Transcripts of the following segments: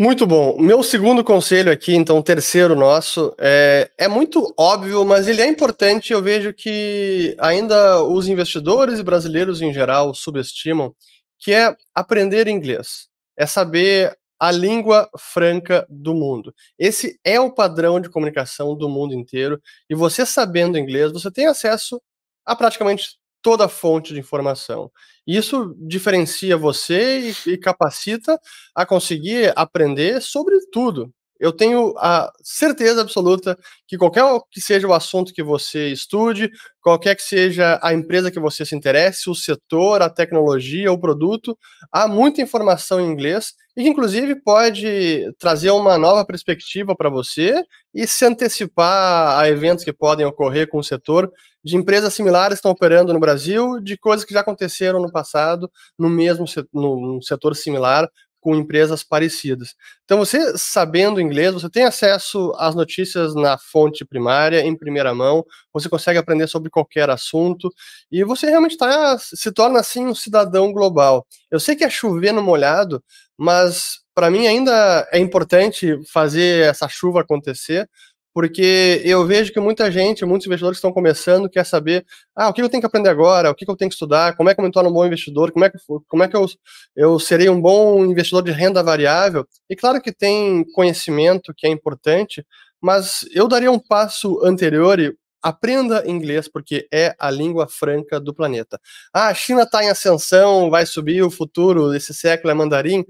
Muito bom. Meu segundo conselho aqui, então, terceiro nosso, é, é muito óbvio, mas ele é importante. Eu vejo que ainda os investidores e brasileiros em geral subestimam, que é aprender inglês. É saber a língua franca do mundo. Esse é o padrão de comunicação do mundo inteiro. E você sabendo inglês, você tem acesso a praticamente toda a fonte de informação. Isso diferencia você e, e capacita a conseguir aprender sobre tudo, eu tenho a certeza absoluta que qualquer que seja o assunto que você estude, qualquer que seja a empresa que você se interesse, o setor, a tecnologia, o produto, há muita informação em inglês e que, inclusive, pode trazer uma nova perspectiva para você e se antecipar a eventos que podem ocorrer com o setor de empresas similares que estão operando no Brasil, de coisas que já aconteceram no passado no mesmo setor, num setor similar, com empresas parecidas. Então, você sabendo inglês, você tem acesso às notícias na fonte primária, em primeira mão, você consegue aprender sobre qualquer assunto, e você realmente tá, se torna, assim, um cidadão global. Eu sei que é chover no molhado, mas para mim ainda é importante fazer essa chuva acontecer, porque eu vejo que muita gente, muitos investidores estão começando, quer saber, ah, o que eu tenho que aprender agora, o que eu tenho que estudar, como é que eu me torno um bom investidor, como é que, como é que eu, eu serei um bom investidor de renda variável. E claro que tem conhecimento que é importante, mas eu daria um passo anterior e aprenda inglês, porque é a língua franca do planeta. Ah, a China está em ascensão, vai subir, o futuro desse século é mandarim.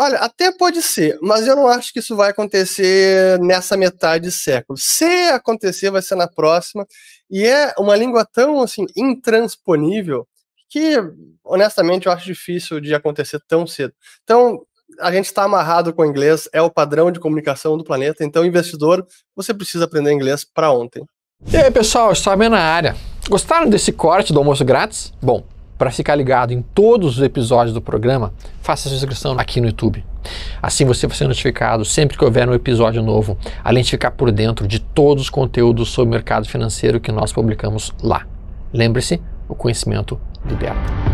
Olha, até pode ser, mas eu não acho que isso vai acontecer nessa metade de século. Se acontecer, vai ser na próxima. E é uma língua tão assim intransponível que, honestamente, eu acho difícil de acontecer tão cedo. Então, a gente está amarrado com o inglês, é o padrão de comunicação do planeta. Então, investidor, você precisa aprender inglês para ontem. E aí, pessoal, eu estou na área. Gostaram desse corte do almoço grátis? Bom, para ficar ligado em todos os episódios do programa, faça sua inscrição aqui no YouTube. Assim você vai ser notificado sempre que houver um episódio novo, além de ficar por dentro de todos os conteúdos sobre o mercado financeiro que nós publicamos lá. Lembre-se, o conhecimento liberta.